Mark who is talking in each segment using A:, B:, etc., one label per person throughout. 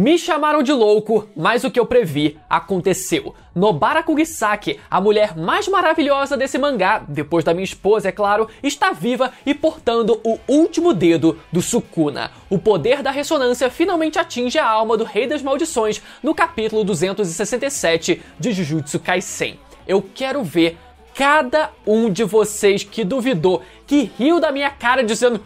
A: Me chamaram de louco, mas o que eu previ aconteceu. Nobara Kugisaki, a mulher mais maravilhosa desse mangá, depois da minha esposa, é claro, está viva e portando o último dedo do Sukuna. O poder da ressonância finalmente atinge a alma do Rei das Maldições no capítulo 267 de Jujutsu Kaisen. Eu quero ver cada um de vocês que duvidou, que riu da minha cara dizendo.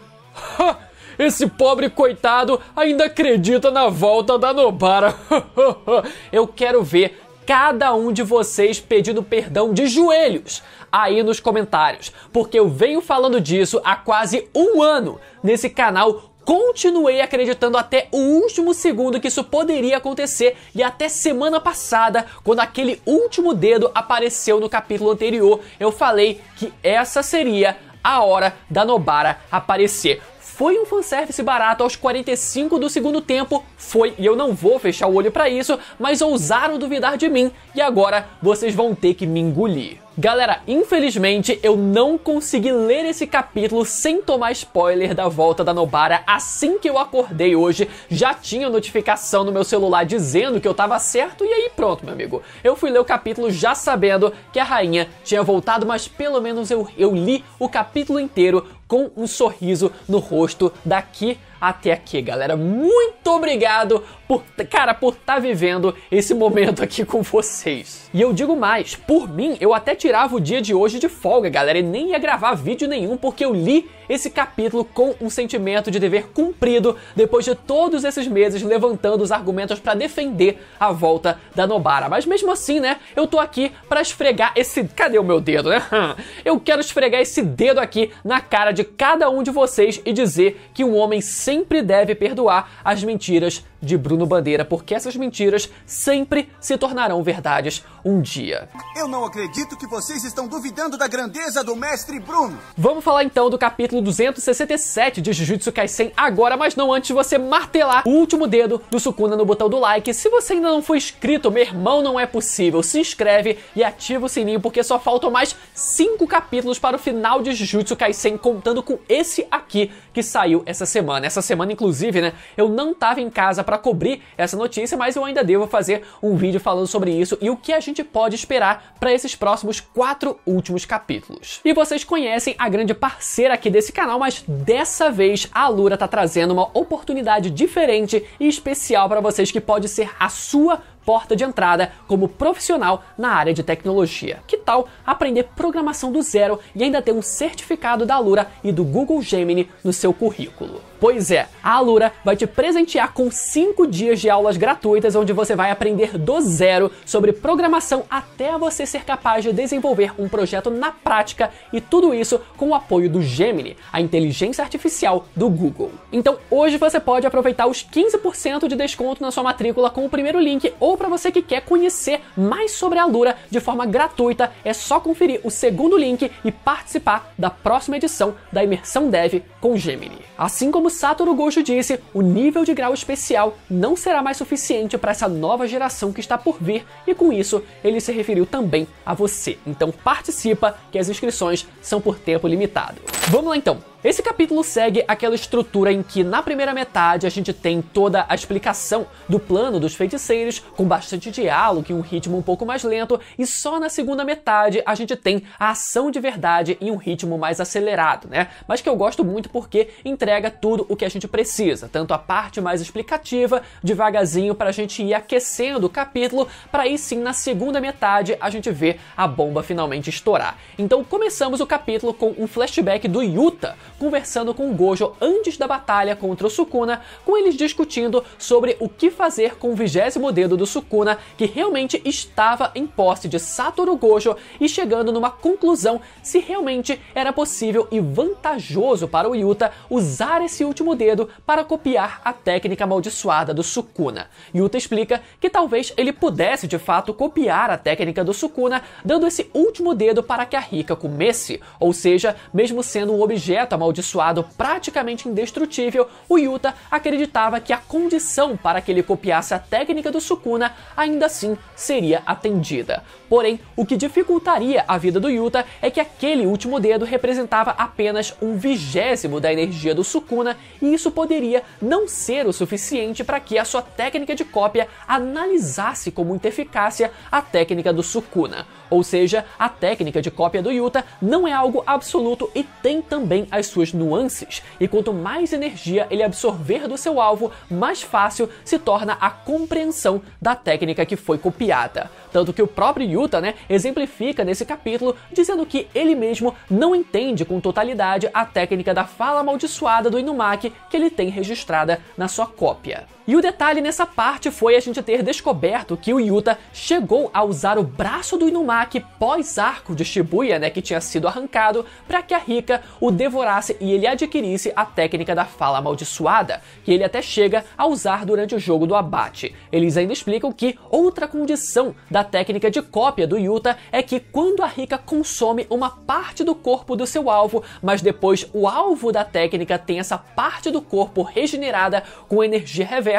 A: Esse pobre coitado ainda acredita na volta da Nobara. Eu quero ver cada um de vocês pedindo perdão de joelhos aí nos comentários, porque eu venho falando disso há quase um ano nesse canal. Continuei acreditando até o último segundo que isso poderia acontecer e até semana passada, quando aquele último dedo apareceu no capítulo anterior, eu falei que essa seria a hora da Nobara aparecer. Foi um fanservice barato aos 45 do segundo tempo, foi, e eu não vou fechar o olho para isso, mas ousaram duvidar de mim e agora vocês vão ter que me engolir. Galera, infelizmente eu não consegui ler esse capítulo sem tomar spoiler da volta da Nobara assim que eu acordei hoje. Já tinha notificação no meu celular dizendo que eu tava certo, e aí pronto, meu amigo. Eu fui ler o capítulo já sabendo que a rainha tinha voltado, mas pelo menos eu, eu li o capítulo inteiro com um sorriso no rosto daqui até aqui, galera. Muito obrigado por, cara, por estar tá vivendo esse momento aqui com vocês. E eu digo mais, por mim, eu até tirava o dia de hoje de folga, galera, e nem ia gravar vídeo nenhum porque eu li esse capítulo com um sentimento de dever cumprido depois de todos esses meses levantando os argumentos para defender a volta da Nobara. Mas mesmo assim, né, eu tô aqui para esfregar esse. Cadê o meu dedo, né? Eu quero esfregar esse dedo aqui na cara de cada um de vocês e dizer que um homem sempre deve perdoar as mentiras de Bruno Bandeira, porque essas mentiras sempre se tornarão verdades um dia. Eu não acredito que vocês estão duvidando da grandeza do mestre Bruno. Vamos falar então do capítulo 267 de Jujutsu Kaisen agora, mas não antes você martelar o último dedo do Sukuna no botão do like. Se você ainda não foi inscrito, meu irmão, não é possível. Se inscreve e ativa o sininho, porque só faltam mais 5 capítulos para o final de Jujutsu Kaisen, contando com esse aqui que saiu essa semana. Essa semana, inclusive, né, eu não estava em casa para cobrir essa notícia, mas eu ainda devo fazer um vídeo falando sobre isso e o que a gente pode esperar para esses próximos quatro últimos capítulos. E vocês conhecem a grande parceira aqui desse desse canal, mas dessa vez a Lura tá trazendo uma oportunidade diferente e especial para vocês que pode ser a sua porta de entrada como profissional na área de tecnologia. Que tal aprender programação do zero e ainda ter um certificado da Lura e do Google Gemini no seu currículo? Pois é, a Alura vai te presentear com 5 dias de aulas gratuitas onde você vai aprender do zero sobre programação até você ser capaz de desenvolver um projeto na prática e tudo isso com o apoio do Gemini, a inteligência artificial do Google. Então hoje você pode aproveitar os 15% de desconto na sua matrícula com o primeiro link ou para você que quer conhecer mais sobre a Alura de forma gratuita, é só conferir o segundo link e participar da próxima edição da Imersão Dev com Gemini. Assim como Satoru Gojo disse, o nível de grau especial não será mais suficiente para essa nova geração que está por vir, e com isso ele se referiu também a você. Então participa, que as inscrições são por tempo limitado. Vamos lá então. Esse capítulo segue aquela estrutura em que, na primeira metade, a gente tem toda a explicação do plano dos feiticeiros, com bastante diálogo e um ritmo um pouco mais lento, e só na segunda metade a gente tem a ação de verdade em um ritmo mais acelerado, né? Mas que eu gosto muito porque entrega tudo o que a gente precisa, tanto a parte mais explicativa, devagarzinho para a gente ir aquecendo o capítulo, para aí sim na segunda metade a gente ver a bomba finalmente estourar. Então começamos o capítulo com um flashback do Yuta conversando com Gojo antes da batalha contra o Sukuna, com eles discutindo sobre o que fazer com o vigésimo dedo do Sukuna, que realmente estava em posse de Satoru Gojo, e chegando numa conclusão se realmente era possível e vantajoso para o Yuta usar esse último dedo para copiar a técnica amaldiçoada do Sukuna. Yuta explica que talvez ele pudesse de fato copiar a técnica do Sukuna, dando esse último dedo para que a Rika comesse, ou seja, mesmo sendo um objeto amaldiçoado praticamente indestrutível, o Yuta acreditava que a condição para que ele copiasse a técnica do Sukuna ainda assim seria atendida. Porém, o que dificultaria a vida do Yuta é que aquele último dedo representava apenas um vigésimo da energia do Sukuna, e isso poderia não ser o suficiente para que a sua técnica de cópia analisasse com muita eficácia a técnica do Sukuna. Ou seja, a técnica de cópia do Yuta não é algo absoluto e tem também as suas nuances, e quanto mais energia ele absorver do seu alvo, mais fácil se torna a compreensão da técnica que foi copiada tanto que o próprio Yuta, né, exemplifica nesse capítulo dizendo que ele mesmo não entende com totalidade a técnica da fala amaldiçoada do Inumaki que ele tem registrada na sua cópia. E o detalhe nessa parte foi a gente ter descoberto que o Yuta chegou a usar o braço do Inumaki pós-arco de Shibuya, né, que tinha sido arrancado, para que a Rika o devorasse e ele adquirisse a técnica da fala amaldiçoada, que ele até chega a usar durante o jogo do abate. Eles ainda explicam que outra condição da técnica de cópia do Yuta é que quando a Rika consome uma parte do corpo do seu alvo, mas depois o alvo da técnica tem essa parte do corpo regenerada com energia reversa,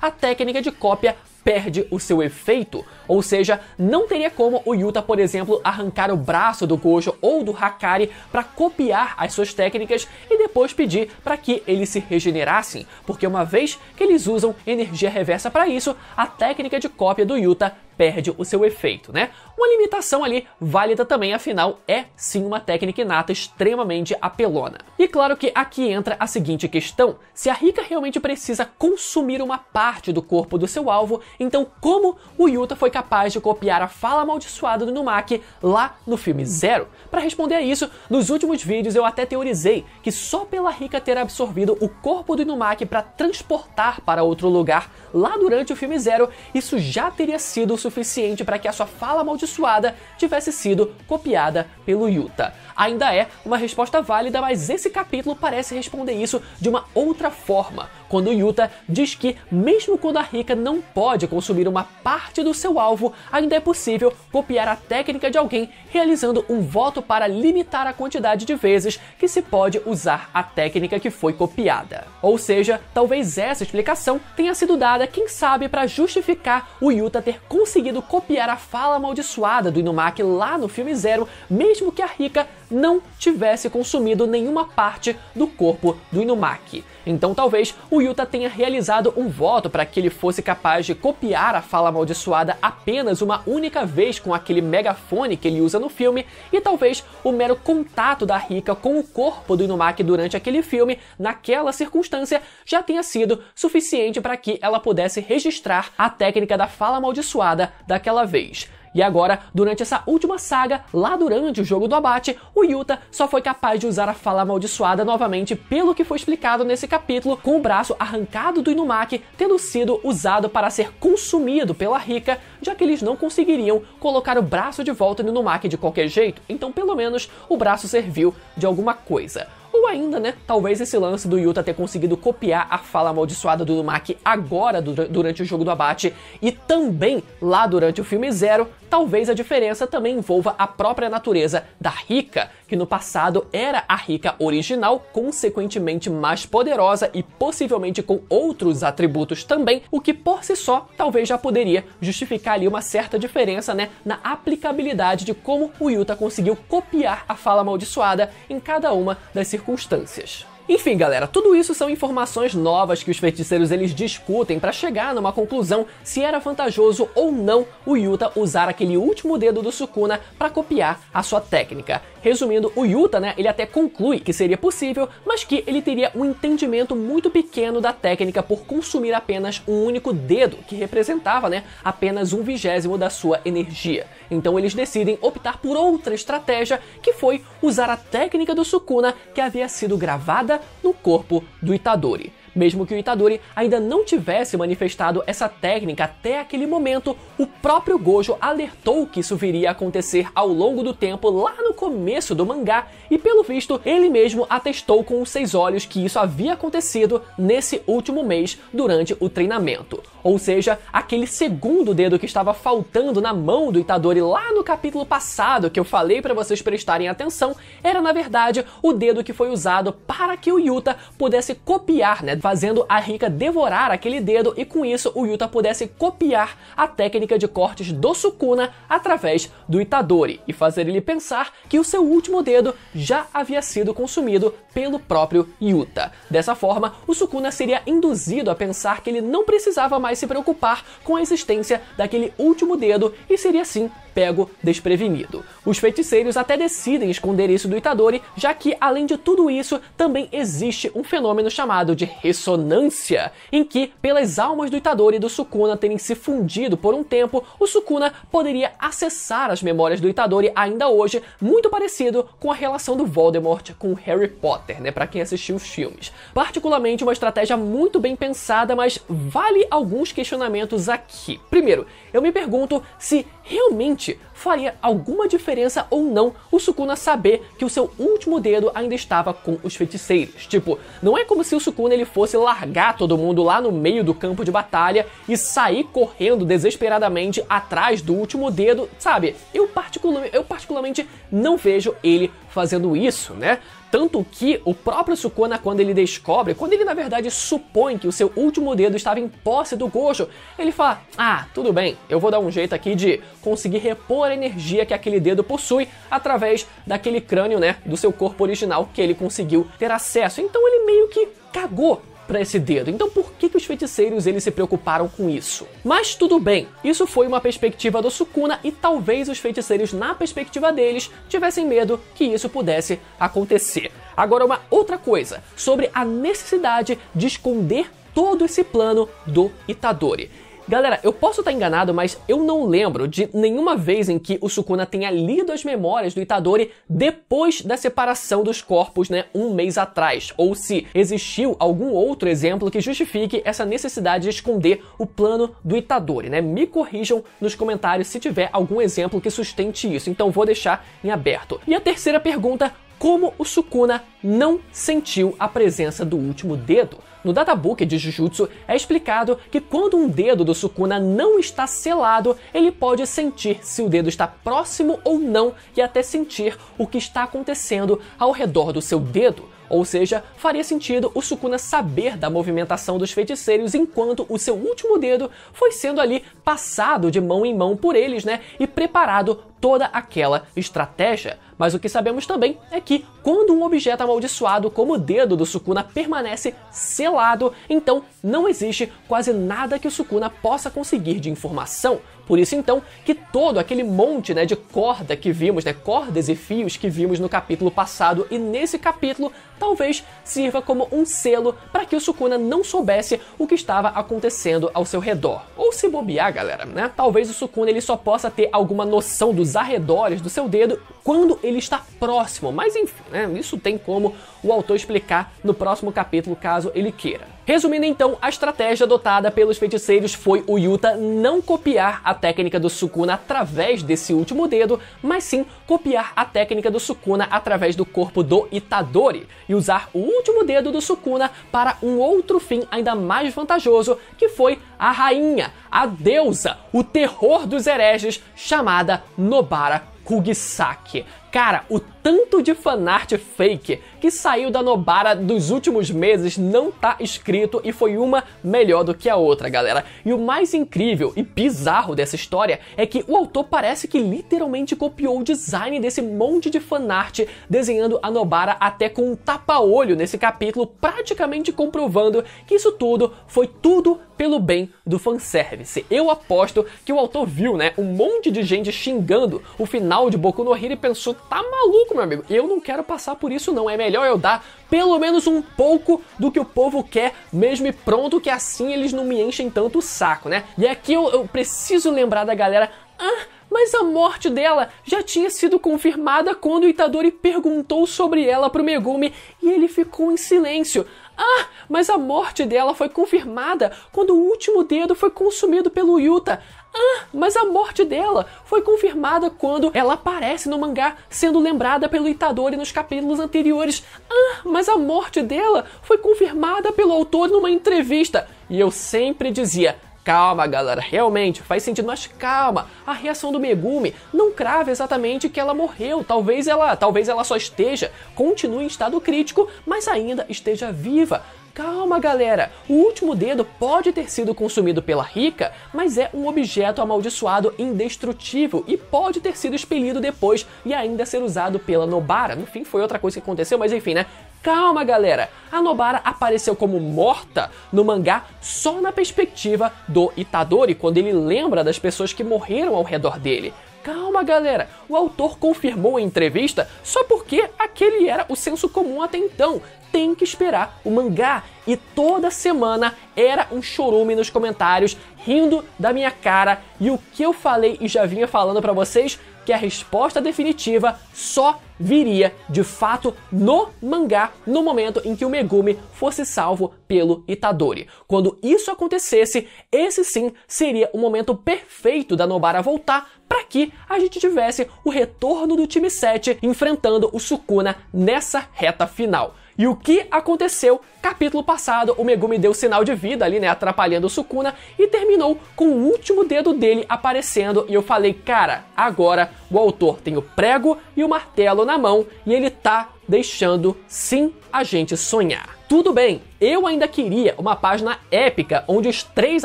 A: a técnica de cópia perde o seu efeito. Ou seja, não teria como o Yuta, por exemplo, arrancar o braço do Gojo ou do Hakari para copiar as suas técnicas e depois pedir para que eles se regenerassem, porque uma vez que eles usam energia reversa para isso, a técnica de cópia do Yuta perde o seu efeito, né? Uma limitação ali válida também, afinal é sim uma técnica inata extremamente apelona. E claro que aqui entra a seguinte questão: se a Rika realmente precisa consumir uma parte do corpo do seu alvo, então como o Yuta foi capaz capaz de copiar a fala amaldiçoada do Numak lá no filme Zero? Para responder a isso, nos últimos vídeos eu até teorizei que só pela Rika ter absorvido o corpo do Inumaki para transportar para outro lugar lá durante o filme Zero, isso já teria sido o suficiente para que a sua fala amaldiçoada tivesse sido copiada pelo Yuta. Ainda é uma resposta válida, mas esse capítulo parece responder isso de uma outra forma quando Yuta diz que, mesmo quando a Rika não pode consumir uma parte do seu alvo, ainda é possível copiar a técnica de alguém realizando um voto para limitar a quantidade de vezes que se pode usar a técnica que foi copiada. Ou seja, talvez essa explicação tenha sido dada, quem sabe, para justificar o Yuta ter conseguido copiar a fala amaldiçoada do Inumaki lá no filme Zero, mesmo que a Rika não tivesse consumido nenhuma parte do corpo do Inumaki. Então talvez o Yuta tenha realizado um voto para que ele fosse capaz de copiar a fala amaldiçoada apenas uma única vez com aquele megafone que ele usa no filme, e talvez o mero contato da Rika com o corpo do Inumaki durante aquele filme, naquela circunstância, já tenha sido suficiente para que ela pudesse registrar a técnica da fala amaldiçoada daquela vez. E agora, durante essa última saga, lá durante o jogo do abate, o Yuta só foi capaz de usar a fala amaldiçoada novamente, pelo que foi explicado nesse capítulo, com o braço arrancado do Inumaki tendo sido usado para ser consumido pela Rika, já que eles não conseguiriam colocar o braço de volta no Inumaki de qualquer jeito, então pelo menos o braço serviu de alguma coisa. Ou ainda, né, talvez esse lance do Yuta ter conseguido copiar a fala amaldiçoada do Dumaki agora durante o jogo do abate e também lá durante o filme Zero, talvez a diferença também envolva a própria natureza da Rika, que no passado era a Rika original, consequentemente mais poderosa e possivelmente com outros atributos também, o que por si só talvez já poderia justificar ali uma certa diferença, né, na aplicabilidade de como o Yuta conseguiu copiar a fala amaldiçoada em cada uma das circunstâncias circunstâncias. Enfim, galera, tudo isso são informações novas que os feiticeiros eles discutem para chegar numa conclusão se era vantajoso ou não o Yuta usar aquele último dedo do Sukuna para copiar a sua técnica. Resumindo, o Yuta, né, ele até conclui que seria possível, mas que ele teria um entendimento muito pequeno da técnica por consumir apenas um único dedo, que representava, né, apenas um vigésimo da sua energia. Então eles decidem optar por outra estratégia, que foi usar a técnica do Sukuna que havia sido gravada no corpo do Itadori. Mesmo que o Itadori ainda não tivesse manifestado essa técnica até aquele momento, o próprio Gojo alertou que isso viria a acontecer ao longo do tempo lá no começo do mangá e pelo visto ele mesmo atestou com os seis olhos que isso havia acontecido nesse último mês durante o treinamento. Ou seja, aquele segundo dedo que estava faltando na mão do Itadori lá no capítulo passado que eu falei para vocês prestarem atenção, era na verdade o dedo que foi usado para que o Yuta pudesse copiar, né, fazendo a Rika devorar aquele dedo e com isso o Yuta pudesse copiar a técnica de cortes do Sukuna através do Itadori e fazer ele pensar que o seu último dedo já havia sido consumido pelo próprio Yuta. Dessa forma, o Sukuna seria induzido a pensar que ele não precisava mais se preocupar com a existência daquele último dedo e seria assim pego desprevenido. Os feiticeiros até decidem esconder isso do Itadori, já que além de tudo isso, também existe um fenômeno chamado de ressonância, em que, pelas almas do Itadori e do Sukuna terem se fundido por um tempo, o Sukuna poderia acessar as memórias do Itadori ainda hoje, muito parecido com a relação do Voldemort com Harry Potter, né, para quem assistiu os filmes. Particularmente uma estratégia muito bem pensada, mas vale alguns questionamentos aqui. Primeiro, eu me pergunto se realmente faria alguma diferença ou não o Sukuna saber que o seu último dedo ainda estava com os feiticeiros. Tipo, não é como se o Sukuna ele fosse largar todo mundo lá no meio do campo de batalha e sair correndo desesperadamente atrás do último dedo, sabe? Eu, particular, eu particularmente não vejo ele fazendo isso, né? Tanto que o próprio Sukuna, quando ele descobre, quando ele na verdade supõe que o seu último dedo estava em posse do Gojo, ele fala: Ah, tudo bem, eu vou dar um jeito aqui de conseguir repor a energia que aquele dedo possui através daquele crânio, né, do seu corpo original que ele conseguiu ter acesso. Então ele meio que cagou para esse dedo. Então por que, que os feiticeiros eles se preocuparam com isso? Mas tudo bem, isso foi uma perspectiva do Sukuna e talvez os feiticeiros na perspectiva deles tivessem medo que isso pudesse acontecer. Agora uma outra coisa sobre a necessidade de esconder todo esse plano do Itadori. Galera, eu posso estar tá enganado, mas eu não lembro de nenhuma vez em que o Sukuna tenha lido as memórias do Itadori depois da separação dos corpos, né, um mês atrás, ou se existiu algum outro exemplo que justifique essa necessidade de esconder o plano do Itadori, né? Me corrijam nos comentários se tiver algum exemplo que sustente isso. Então vou deixar em aberto. E a terceira pergunta, como o Sukuna não sentiu a presença do último dedo. No databook de Jujutsu é explicado que quando um dedo do Sukuna não está selado, ele pode sentir se o dedo está próximo ou não e até sentir o que está acontecendo ao redor do seu dedo. Ou seja, faria sentido o Sukuna saber da movimentação dos feiticeiros enquanto o seu último dedo foi sendo ali passado de mão em mão por eles, né? E preparado toda aquela estratégia. Mas o que sabemos também é que quando um objeto amaldiçoado como o dedo do Sukuna permanece selado, então não existe quase nada que o Sukuna possa conseguir de informação. Por isso então que todo aquele monte, né, de corda que vimos, né, cordas e fios que vimos no capítulo passado e nesse capítulo talvez sirva como um selo para que o Sukuna não soubesse o que estava acontecendo ao seu redor. Ou se bobear, galera, né? Talvez o Sukuna ele só possa ter alguma noção dos arredores do seu dedo quando ele está próximo, mas enfim, né? Isso tem como o autor explicar no próximo capítulo, caso ele queira. Resumindo então, a estratégia adotada pelos feiticeiros foi o Yuta não copiar a técnica do Sukuna através desse último dedo, mas sim copiar a técnica do Sukuna através do corpo do Itadori e usar o último dedo do Sukuna para um outro fim ainda mais vantajoso, que foi a rainha, a deusa, o terror dos hereges, chamada Nobara Kugisaki. Cara, o tanto de fanart fake que saiu da Nobara dos últimos meses não tá escrito e foi uma melhor do que a outra, galera. E o mais incrível e bizarro dessa história é que o autor parece que literalmente copiou o design desse monte de fanart, desenhando a Nobara até com um tapa-olho nesse capítulo, praticamente comprovando que isso tudo foi tudo pelo bem do fanservice. Eu aposto que o autor viu, né, um monte de gente xingando o final de Boku no Hero e pensou Tá maluco, meu amigo? Eu não quero passar por isso, não. É melhor eu dar pelo menos um pouco do que o povo quer, mesmo e pronto, que assim eles não me enchem tanto o saco, né? E aqui eu, eu preciso lembrar da galera. Ah, mas a morte dela já tinha sido confirmada quando Itadori perguntou sobre ela pro Megumi e ele ficou em silêncio. Ah, mas a morte dela foi confirmada quando o último dedo foi consumido pelo Yuta. Ah, mas a morte dela foi confirmada quando ela aparece no mangá sendo lembrada pelo Itadori nos capítulos anteriores. Ah, mas a morte dela foi confirmada pelo autor numa entrevista. E eu sempre dizia: Calma, galera, realmente faz sentido, mas calma. A reação do Megumi não crava exatamente que ela morreu. Talvez ela, talvez ela só esteja, continue em estado crítico, mas ainda esteja viva. Calma, galera! O último dedo pode ter sido consumido pela Rika, mas é um objeto amaldiçoado indestrutível e pode ter sido expelido depois e ainda ser usado pela Nobara. No fim, foi outra coisa que aconteceu, mas enfim, né? Calma, galera! A Nobara apareceu como morta no mangá só na perspectiva do Itadori, quando ele lembra das pessoas que morreram ao redor dele. Calma, galera! O autor confirmou em entrevista só porque aquele era o senso comum até então, tem que esperar o mangá. E toda semana era um chorume nos comentários, rindo da minha cara. E o que eu falei e já vinha falando para vocês, que a resposta definitiva só viria de fato no mangá, no momento em que o Megumi fosse salvo pelo Itadori. Quando isso acontecesse, esse sim seria o momento perfeito da Nobara voltar para que a gente tivesse o retorno do time 7 enfrentando o Sukuna nessa reta final. E o que aconteceu? Capítulo passado, o Megumi deu sinal de vida ali, né, atrapalhando o Sukuna e terminou com o último dedo dele aparecendo e eu falei, cara, agora o autor tem o prego e o martelo na mão e ele tá deixando sim a gente sonhar. Tudo bem, eu ainda queria uma página épica onde os três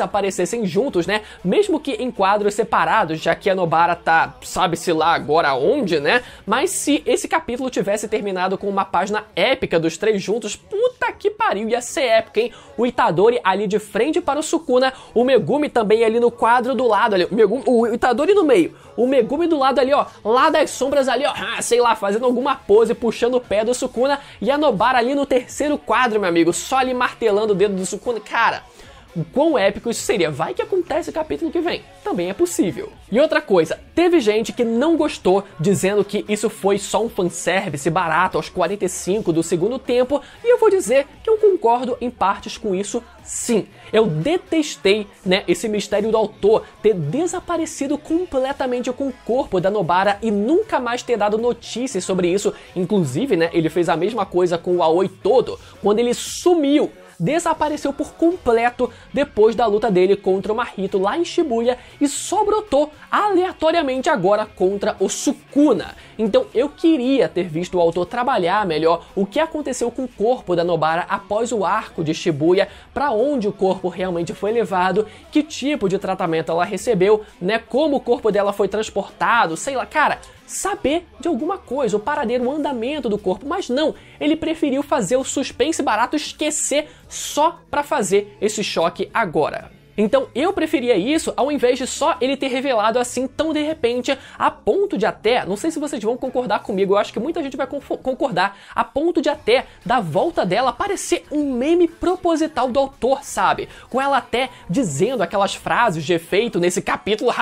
A: aparecessem juntos, né? Mesmo que em quadros separados, já que a Nobara tá, sabe-se lá agora onde, né? Mas se esse capítulo tivesse terminado com uma página épica dos três juntos, puta que pariu, ia ser épica, hein? O Itadori ali de frente para o Sukuna, o Megumi também ali no quadro do lado, ali, o, Megumi, o Itadori no meio, o Megumi do lado ali, ó, lá das sombras ali, ó, ah, sei lá, fazendo alguma pose, puxando o pé do Sukuna, e a Nobara ali no terceiro quadro, meu amigo, só ali martelando o dedo do Sukuna. Cara, o quão épico isso seria. Vai que acontece capítulo que vem. Também é possível. E outra coisa, teve gente que não gostou, dizendo que isso foi só um fanservice barato aos 45 do segundo tempo, e eu vou dizer que eu concordo em partes com isso sim. Eu detestei né, esse mistério do autor ter desaparecido completamente com o corpo da Nobara e nunca mais ter dado notícias sobre isso. Inclusive, né, ele fez a mesma coisa com o Aoi todo, quando ele sumiu desapareceu por completo depois da luta dele contra o Mahito lá em Shibuya e só brotou aleatoriamente agora contra o Sukuna. Então eu queria ter visto o autor trabalhar melhor o que aconteceu com o corpo da Nobara após o arco de Shibuya, para onde o corpo realmente foi levado, que tipo de tratamento ela recebeu, né, como o corpo dela foi transportado, sei lá, cara, saber de alguma coisa, o paradeiro, o andamento do corpo, mas não, ele preferiu fazer o suspense barato esquecer só para fazer esse choque agora. Então eu preferia isso ao invés de só ele ter revelado assim tão de repente, a ponto de até, não sei se vocês vão concordar comigo, eu acho que muita gente vai concordar, a ponto de até da volta dela parecer um meme proposital do autor, sabe? Com ela até dizendo aquelas frases de efeito nesse capítulo,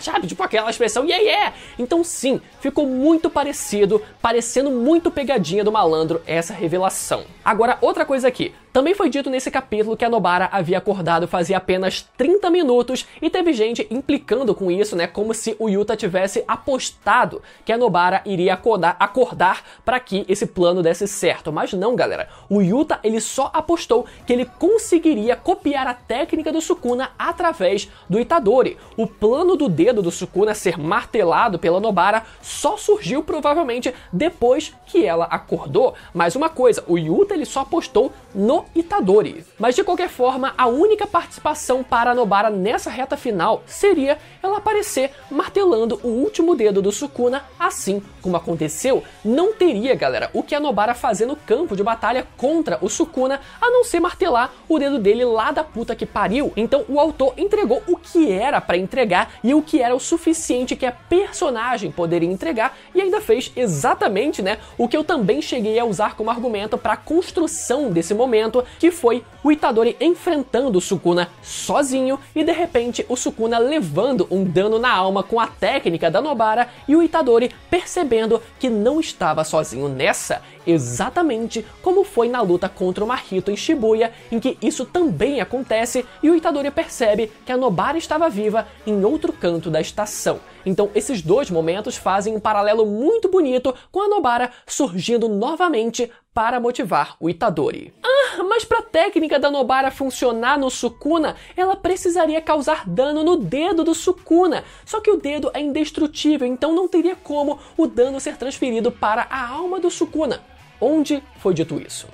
A: sabe? Tipo aquela expressão, yeah, yeah! Então sim, ficou muito parecido, parecendo muito pegadinha do malandro essa revelação. Agora, outra coisa aqui, também foi dito nesse capítulo que a Nobara havia acordado fazia apenas 30 minutos e teve gente implicando com isso, né, como se o Yuta tivesse apostado que a Nobara iria acordar, acordar para que esse plano desse certo. Mas não, galera. O Yuta, ele só apostou que ele conseguiria copiar a técnica do Sukuna através do Itadori. O plano do dedo do Sukuna ser martelado pela Nobara só surgiu provavelmente depois que ela acordou. Mas uma coisa, o Yuta ele só apostou no Itadori. Mas de qualquer forma, a única participação para a Nobara nessa reta final seria ela aparecer martelando o último dedo do Sukuna, assim como aconteceu, não teria, galera, o que a Nobara fazer no campo de batalha contra o Sukuna, a não ser martelar o dedo dele lá da puta que pariu. Então o autor entregou o que era para entregar e o que era o suficiente que a personagem poderia entregar e ainda fez exatamente, né, o que eu também cheguei a usar como argumento para a construção desse momento momento, que foi o Itadori enfrentando o Sukuna sozinho e de repente o Sukuna levando um dano na alma com a técnica da Nobara e o Itadori percebendo que não estava sozinho nessa, exatamente como foi na luta contra o Mahito em Shibuya, em que isso também acontece e o Itadori percebe que a Nobara estava viva em outro canto da estação. Então, esses dois momentos fazem um paralelo muito bonito com a Nobara surgindo novamente para motivar o Itadori. Ah, mas para a técnica da Nobara funcionar no Sukuna, ela precisaria causar dano no dedo do Sukuna. Só que o dedo é indestrutível, então não teria como o dano ser transferido para a alma do Sukuna. Onde foi dito isso?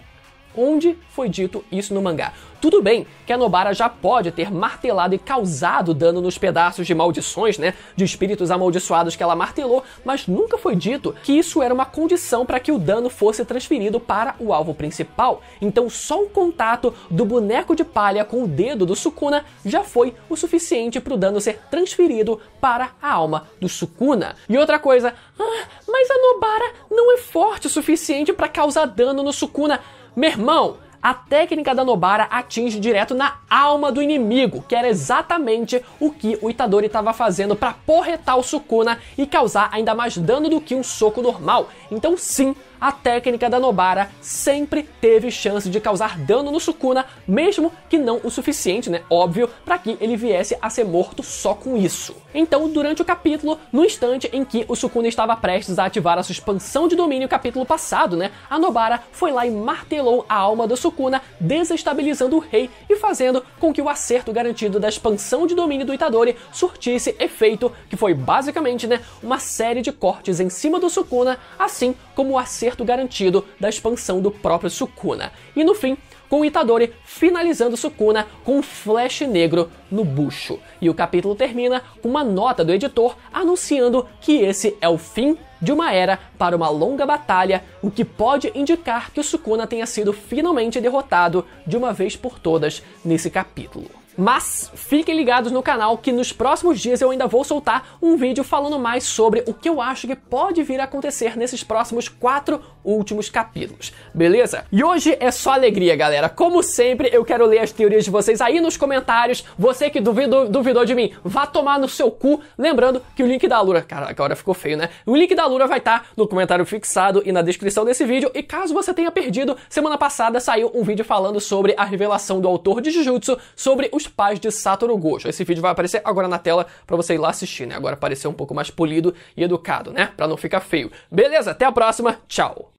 A: onde foi dito isso no mangá. Tudo bem que a Nobara já pode ter martelado e causado dano nos pedaços de maldições, né, de espíritos amaldiçoados que ela martelou, mas nunca foi dito que isso era uma condição para que o dano fosse transferido para o alvo principal. Então, só o contato do boneco de palha com o dedo do Sukuna já foi o suficiente para o dano ser transferido para a alma do Sukuna. E outra coisa, ah, mas a Nobara não é forte o suficiente para causar dano no Sukuna. Meu irmão, a técnica da Nobara atinge direto na alma do inimigo, que era exatamente o que o Itadori estava fazendo para porretar o Sukuna e causar ainda mais dano do que um soco normal. Então sim, a técnica da Nobara sempre teve chance de causar dano no Sukuna, mesmo que não o suficiente, né? Óbvio, para que ele viesse a ser morto só com isso. Então, durante o capítulo, no instante em que o Sukuna estava prestes a ativar a expansão de domínio capítulo passado, né? A Nobara foi lá e martelou a alma do Sukuna, desestabilizando o rei e fazendo com que o acerto garantido da expansão de domínio do Itadori surtisse efeito, que foi basicamente, né, uma série de cortes em cima do Sukuna, assim como o acerto acerto garantido da expansão do próprio Sukuna. E no fim, com Itadori finalizando Sukuna com um flash negro no bucho. E o capítulo termina com uma nota do editor anunciando que esse é o fim de uma era para uma longa batalha, o que pode indicar que o Sukuna tenha sido finalmente derrotado de uma vez por todas nesse capítulo. Mas fiquem ligados no canal que nos próximos dias eu ainda vou soltar um vídeo falando mais sobre o que eu acho que pode vir a acontecer nesses próximos quatro últimos capítulos, beleza? E hoje é só alegria, galera. Como sempre, eu quero ler as teorias de vocês aí nos comentários. Você que duvidou, duvidou de mim, vá tomar no seu cu. Lembrando que o link da Lura, cara, agora ficou feio, né? O link da Lura vai estar tá no comentário fixado e na descrição desse vídeo. E caso você tenha perdido, semana passada saiu um vídeo falando sobre a revelação do autor de Jujutsu sobre os pais de Satoru Gojo. Esse vídeo vai aparecer agora na tela para você ir lá assistir, né? Agora aparecer um pouco mais polido e educado, né? Para não ficar feio. Beleza? Até a próxima. Tchau.